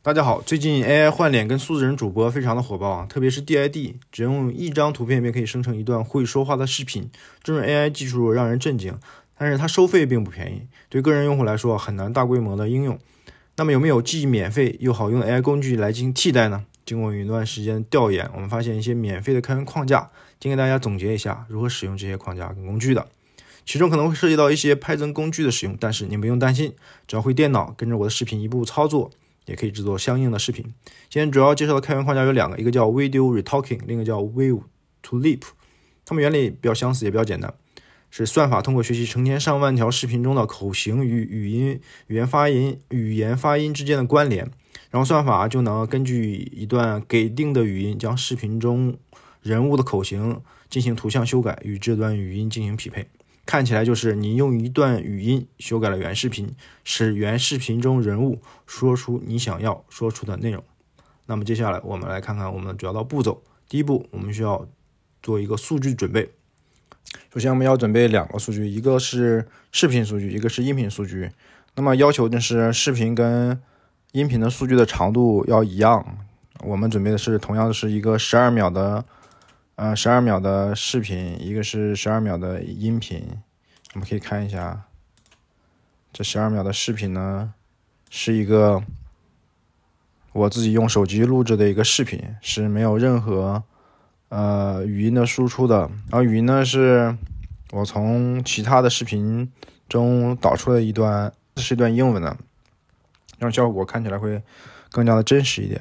大家好，最近 AI 换脸跟数字人主播非常的火爆啊，特别是 DID，只用一张图片便可以生成一段会说话的视频，这种 AI 技术让人震惊，但是它收费并不便宜，对个人用户来说很难大规模的应用。那么有没有既免费又好用的 AI 工具来进行替代呢？经过一段时间调研，我们发现一些免费的开源框架，今天大家总结一下如何使用这些框架跟工具的，其中可能会涉及到一些 o 增工具的使用，但是你不用担心，只要会电脑，跟着我的视频一步操作。也可以制作相应的视频。今天主要介绍的开源框架有两个，一个叫 Video Retalking，另一个叫 Wave to Leap。它们原理比较相似，也比较简单，是算法通过学习成千上万条视频中的口型与语音、语言发音、语言发音之间的关联，然后算法就能根据一段给定的语音，将视频中人物的口型进行图像修改，与这段语音进行匹配。看起来就是你用一段语音修改了原视频，使原视频中人物说出你想要说出的内容。那么接下来我们来看看我们主要的步骤。第一步，我们需要做一个数据准备。首先我们要准备两个数据，一个是视频数据，一个是音频数据。那么要求就是视频跟音频的数据的长度要一样。我们准备的是同样的是一个十二秒的，呃，十二秒的视频，一个是十二秒的音频。我们可以看一下这十二秒的视频呢，是一个我自己用手机录制的一个视频，是没有任何呃语音的输出的。然后语音呢是我从其他的视频中导出的一段，是一段英文的，让效果看起来会更加的真实一点。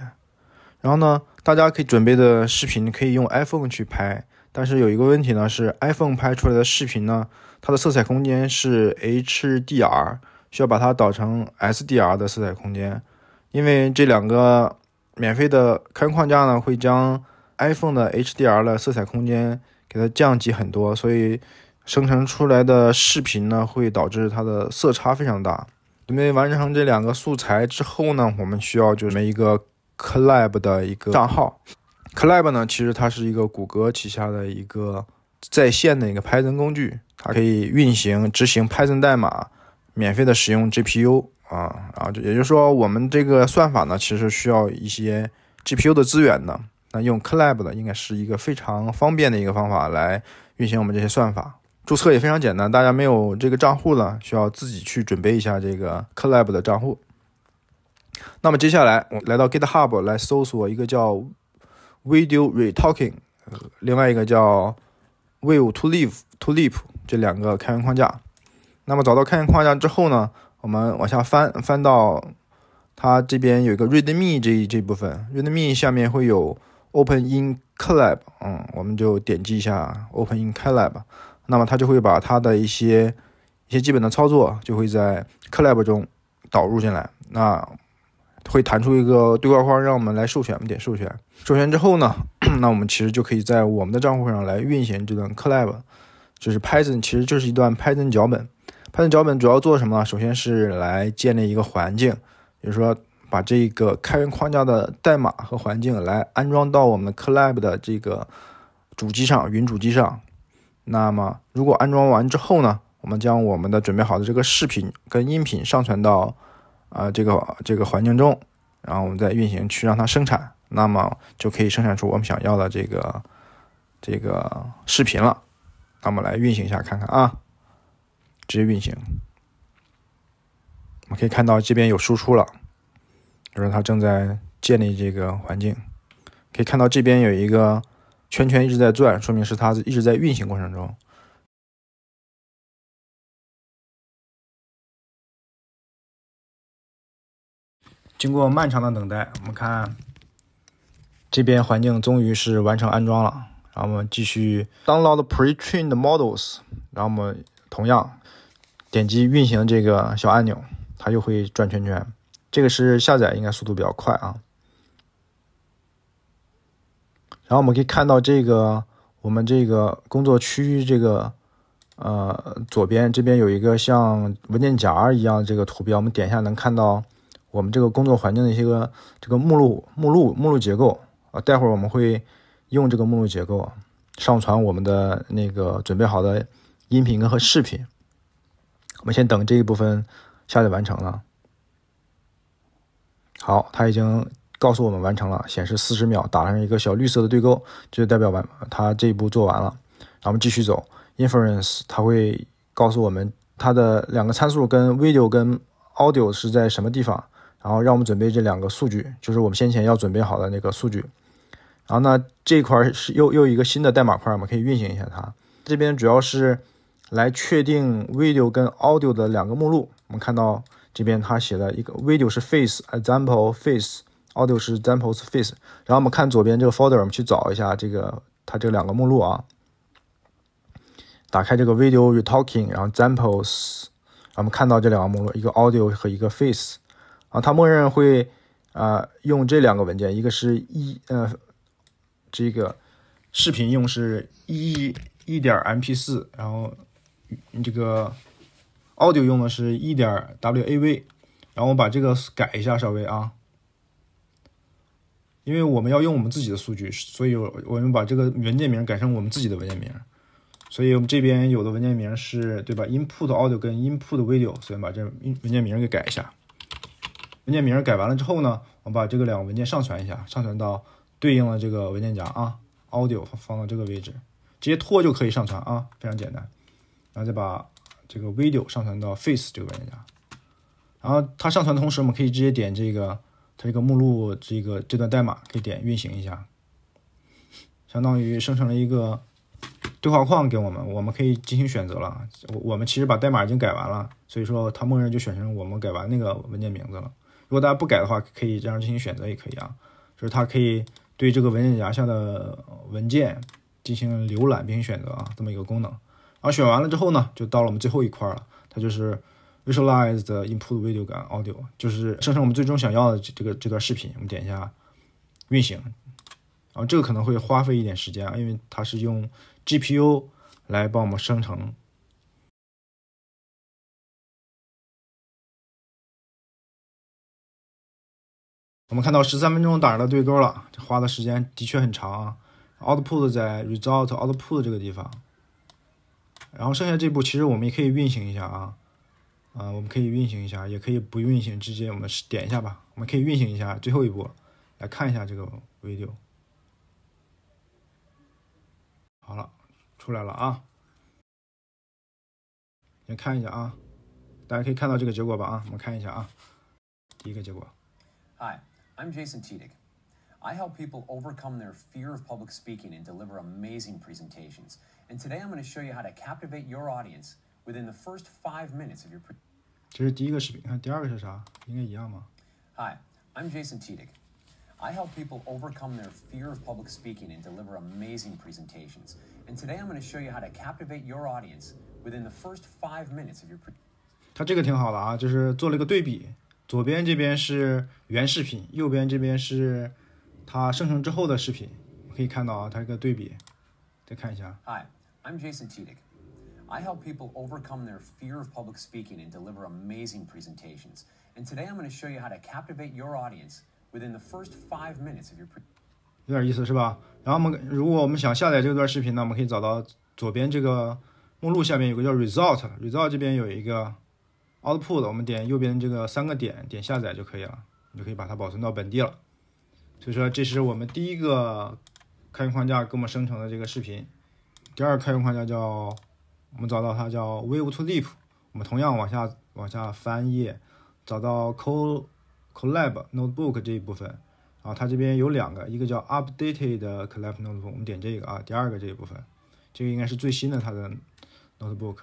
然后呢，大家可以准备的视频可以用 iPhone 去拍。但是有一个问题呢，是 iPhone 拍出来的视频呢，它的色彩空间是 HDR，需要把它导成 SDR 的色彩空间，因为这两个免费的开框架呢，会将 iPhone 的 HDR 的色彩空间给它降级很多，所以生成出来的视频呢，会导致它的色差非常大。准备完成这两个素材之后呢，我们需要就是一个 Collab 的一个账号。Colab 呢，其实它是一个谷歌旗下的一个在线的一个 Python 工具，它可以运行执行 Python 代码，免费的使用 GPU 啊，然后也就是说，我们这个算法呢，其实需要一些 GPU 的资源呢，那用 Colab 呢，应该是一个非常方便的一个方法来运行我们这些算法。注册也非常简单，大家没有这个账户呢，需要自己去准备一下这个 Colab 的账户。那么接下来我来到 GitHub 来搜索一个叫。Video Retalking，另外一个叫 w i e w to Live to Leap，这两个开源框架。那么找到开源框架之后呢，我们往下翻，翻到它这边有一个 Readme 这这部分，Readme 下面会有 Open in Colab，l 嗯，我们就点击一下 Open in Colab，l 那么它就会把它的一些一些基本的操作就会在 Colab l 中导入进来。那会弹出一个对话框，让我们来授权们点授权。授权之后呢，那我们其实就可以在我们的账户上来运行这段 o lab，就是 Python，其实就是一段 Python 脚本。Python 脚本主要做什么？首先是来建立一个环境，就是说把这个开源框架的代码和环境来安装到我们 o l lab 的这个主机上，云主机上。那么如果安装完之后呢，我们将我们的准备好的这个视频跟音频上传到。啊，这个这个环境中，然后我们再运行去让它生产，那么就可以生产出我们想要的这个这个视频了。那么来运行一下看看啊，直接运行，我们可以看到这边有输出了，就是它正在建立这个环境，可以看到这边有一个圈圈一直在转，说明是它一直在运行过程中。经过漫长的等待，我们看这边环境终于是完成安装了。然后我们继续 download pre-trained models，然后我们同样点击运行这个小按钮，它就会转圈圈。这个是下载，应该速度比较快啊。然后我们可以看到这个我们这个工作区域这个呃左边这边有一个像文件夹一样这个图标，我们点一下能看到。我们这个工作环境的一些个这个目录、目录、目录结构啊，待会儿我们会用这个目录结构上传我们的那个准备好的音频跟和视频。我们先等这一部分下载完成了。好，它已经告诉我们完成了，显示四十秒，打上一个小绿色的对勾，就代表完它这一步做完了。然后我们继续走 inference，它会告诉我们它的两个参数跟 video 跟 audio 是在什么地方。然后让我们准备这两个数据，就是我们先前要准备好的那个数据。然后呢，这块是又又一个新的代码块，我们可以运行一下它。这边主要是来确定 video 跟 audio 的两个目录。我们看到这边它写了一个 video 是 face example face，audio 是 samples face。然后我们看左边这个 folder，我们去找一下这个它这两个目录啊。打开这个 video retalking，然后 samples，我们看到这两个目录，一个 audio 和一个 face。啊，它默认会，啊，用这两个文件，一个是一，呃，这个视频用是一一点 MP 四，然后这个 audio 用的是一点 WAV，然后我把这个改一下，稍微啊，因为我们要用我们自己的数据，所以，我我们把这个文件名改成我们自己的文件名，所以我们这边有的文件名是对吧？input audio 跟 input video，所以把这文件名给改一下。文件名改完了之后呢，我把这个两个文件上传一下，上传到对应的这个文件夹啊，audio 放到这个位置，直接拖就可以上传啊，非常简单。然后再把这个 video 上传到 face 这个文件夹。然后它上传的同时，我们可以直接点这个它这个目录这个这段代码，可以点运行一下，相当于生成了一个对话框给我们，我们可以进行选择了。我我们其实把代码已经改完了，所以说它默认就选成我们改完那个文件名字了。如果大家不改的话，可以这样进行选择也可以啊，就是它可以对这个文件夹下的文件进行浏览并选择啊，这么一个功能。后选完了之后呢，就到了我们最后一块了，它就是 Visualize Input Video 感 Audio，就是生成我们最终想要的这个这段视频。我们点一下运行，然后这个可能会花费一点时间，啊，因为它是用 GPU 来帮我们生成。我们看到十三分钟打的了对勾了，这花的时间的确很长。Output 在 result Output 这个地方，然后剩下这步其实我们也可以运行一下啊，啊，我们可以运行一下，也可以不运行，直接我们点一下吧。我们可以运行一下最后一步，来看一下这个 video。好了，出来了啊。先看一下啊，大家可以看到这个结果吧啊，我们看一下啊，第一个结果，哎。I'm Jason Tiedick. I help people overcome their fear of public speaking and deliver amazing presentations. And today I'm going to show you how to captivate your audience within the first five minutes of your. Hi, i I'm Jason Tiedick. I help people overcome their fear of public speaking and deliver amazing presentations. And today I'm going to show you how to captivate your audience within the first five minutes of your. 他这个挺好的啊，就是做了一个对比。左边这边是原视频，右边这边是它生成之后的视频，可以看到啊，它一个对比。再看一下。Hi, I'm Jason t i d a k I help people overcome their fear of public speaking and deliver amazing presentations. And today I'm going to show you how to captivate your audience within the first five minutes of your presentation. 有点意思是吧？然后我们如果我们想下载这段视频呢，我们可以找到左边这个目录下面有个叫 Result，Result 这边有一个。o u t p u t 我们点右边这个三个点，点下载就可以了，你就可以把它保存到本地了。所以说，这是我们第一个开源框架给我们生成的这个视频。第二个开源框架叫，我们找到它叫 w a v e to l i p 我们同样往下往下翻页，找到 Col Colab Notebook 这一部分，啊，它这边有两个，一个叫 Updated Colab Notebook，我们点这个啊，第二个这一部分，这个应该是最新的它的 Notebook。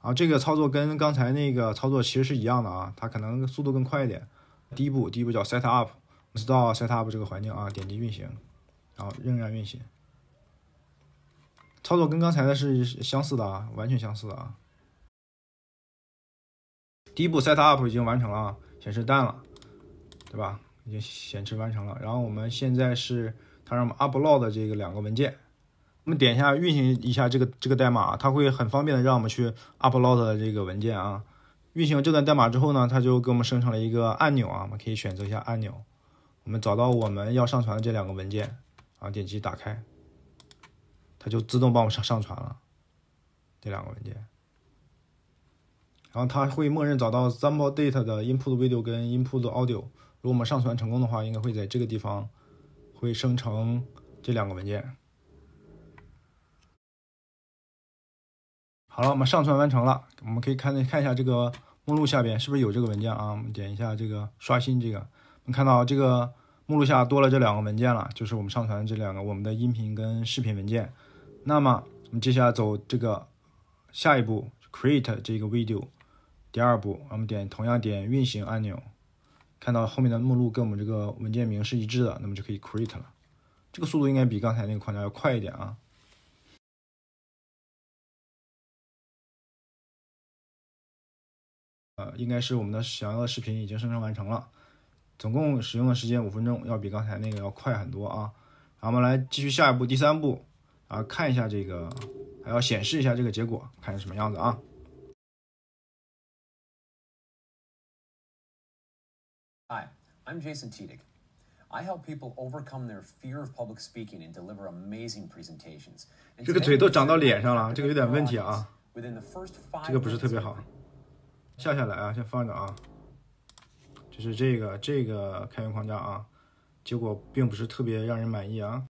啊，这个操作跟刚才那个操作其实是一样的啊，它可能速度更快一点。第一步，第一步叫 set up，我们知道 set up 这个环境啊，点击运行，然后仍然运行。操作跟刚才的是相似的啊，完全相似的啊。第一步 set up 已经完成了，显示淡了，对吧？已经显示完成了。然后我们现在是它让我们 upload 这个两个文件。我们点一下运行一下这个这个代码，它会很方便的让我们去 upload 这个文件啊。运行这段代码之后呢，它就给我们生成了一个按钮啊，我们可以选择一下按钮。我们找到我们要上传的这两个文件啊，点击打开，它就自动帮我们上上传了这两个文件。然后它会默认找到 sample data 的 input video 跟 input audio。如果我们上传成功的话，应该会在这个地方会生成这两个文件。好了，我们上传完成了，我们可以看看一下这个目录下边是不是有这个文件啊？我们点一下这个刷新，这个能看到这个目录下多了这两个文件了，就是我们上传这两个我们的音频跟视频文件。那么我们接下来走这个下一步 create 这个 video，第二步我们点同样点运行按钮，看到后面的目录跟我们这个文件名是一致的，那么就可以 create 了。这个速度应该比刚才那个框架要快一点啊。呃，应该是我们的想要的视频已经生成完成了，总共使用的时间五分钟，要比刚才那个要快很多啊。好，我们来继续下一步，第三步，啊，看一下这个，还要显示一下这个结果，看是什么样子啊。Hi, I'm Jason t i e d i k I help people overcome their fear of public speaking and deliver amazing presentations. 这个嘴都长到脸上了，这个有点问题啊。这个不是特别好。下下来啊，先放着啊。就是这个这个开源框架啊，结果并不是特别让人满意啊。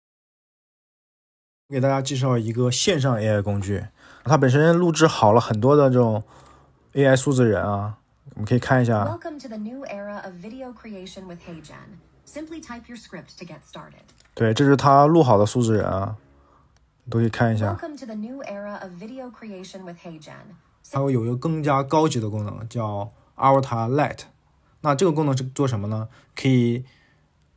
给大家介绍一个线上 AI 工具，它本身录制好了很多的这种 AI 数字人啊，我们可以看一下。Welcome to the new era of video creation with HeyGen. Simply type your script to get started. 对，这是他录好的数字人啊，都可以看一下。Welcome to the new era of video creation with HeyGen. 还会有一个更加高级的功能，叫 Avatar l i t 那这个功能是做什么呢？可以，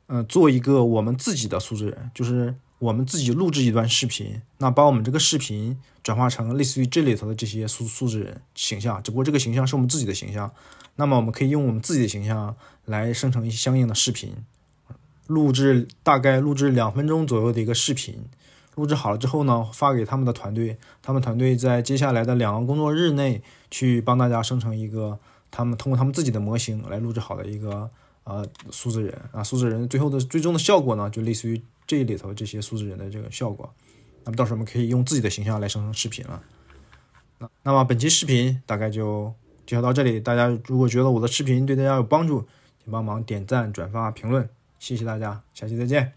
嗯，做一个我们自己的数字人，就是我们自己录制一段视频，那把我们这个视频转化成类似于这里头的这些数数字人形象，只不过这个形象是我们自己的形象。那么我们可以用我们自己的形象来生成一些相应的视频，录制大概录制两分钟左右的一个视频。录制好了之后呢，发给他们的团队，他们团队在接下来的两个工作日内去帮大家生成一个，他们通过他们自己的模型来录制好的一个呃数字人啊，数字人最后的最终的效果呢，就类似于这里头这些数字人的这个效果。那么到时候我们可以用自己的形象来生成视频了。那那么本期视频大概就介绍到这里，大家如果觉得我的视频对大家有帮助，请帮忙点赞、转发、评论，谢谢大家，下期再见。